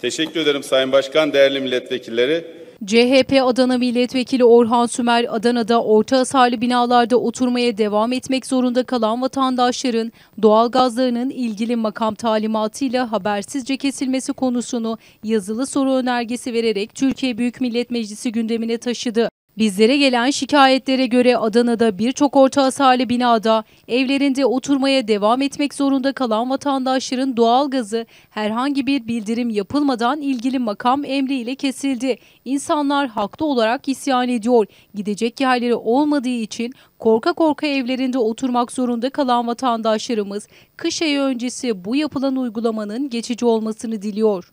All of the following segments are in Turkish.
Teşekkür ederim Sayın Başkan, değerli milletvekilleri. CHP Adana Milletvekili Orhan Sümer, Adana'da orta hasarlı binalarda oturmaya devam etmek zorunda kalan vatandaşların doğalgazlarının ilgili makam talimatıyla habersizce kesilmesi konusunu yazılı soru önergesi vererek Türkiye Büyük Millet Meclisi gündemine taşıdı. Bizlere gelen şikayetlere göre Adana'da birçok orta hasarlı binada evlerinde oturmaya devam etmek zorunda kalan vatandaşların doğalgazı herhangi bir bildirim yapılmadan ilgili makam emriyle kesildi. İnsanlar haklı olarak isyan ediyor. Gidecek yerleri olmadığı için korka korka evlerinde oturmak zorunda kalan vatandaşlarımız kış ayı öncesi bu yapılan uygulamanın geçici olmasını diliyor.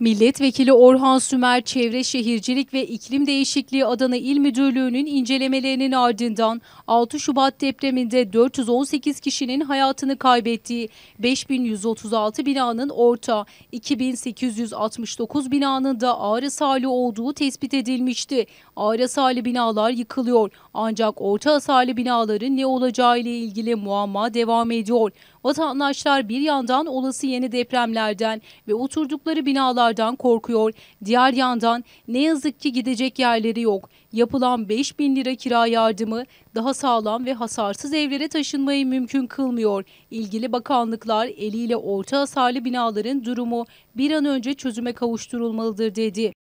Milletvekili Orhan Sümer, Çevre Şehircilik ve İklim Değişikliği Adana İl Müdürlüğü'nün incelemelerinin ardından 6 Şubat depreminde 418 kişinin hayatını kaybettiği 5136 binanın orta, 2869 binanın da ağır hasarlı olduğu tespit edilmişti. Ağır hasarlı binalar yıkılıyor ancak orta hasarlı binaların ne olacağı ile ilgili muamma devam ediyor. Vatandaşlar bir yandan olası yeni depremlerden ve oturdukları binalardan korkuyor. Diğer yandan ne yazık ki gidecek yerleri yok. Yapılan 5 bin lira kira yardımı daha sağlam ve hasarsız evlere taşınmayı mümkün kılmıyor. İlgili bakanlıklar eliyle orta hasarlı binaların durumu bir an önce çözüme kavuşturulmalıdır dedi.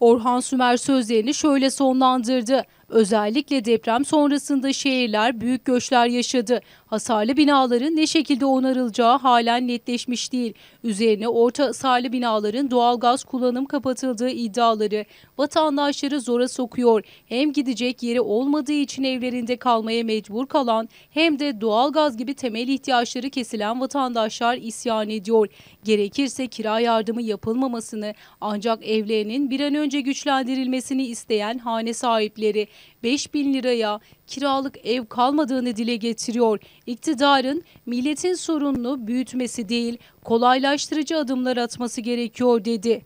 Orhan Sümer sözlerini şöyle sonlandırdı. Özellikle deprem sonrasında şehirler büyük göçler yaşadı. Hasarlı binaların ne şekilde onarılacağı halen netleşmiş değil. Üzerine orta hasarlı binaların doğalgaz kullanım kapatıldığı iddiaları vatandaşları zora sokuyor. Hem gidecek yeri olmadığı için evlerinde kalmaya mecbur kalan hem de doğalgaz gibi temel ihtiyaçları kesilen vatandaşlar isyan ediyor. Gerekirse kira yardımı yapılmamasını ancak evlerinin bir an önce güçlendirilmesini isteyen hane sahipleri 5 bin liraya kiralık ev kalmadığını dile getiriyor. İktidarın milletin sorununu büyütmesi değil kolaylaştırıcı adımlar atması gerekiyor dedi.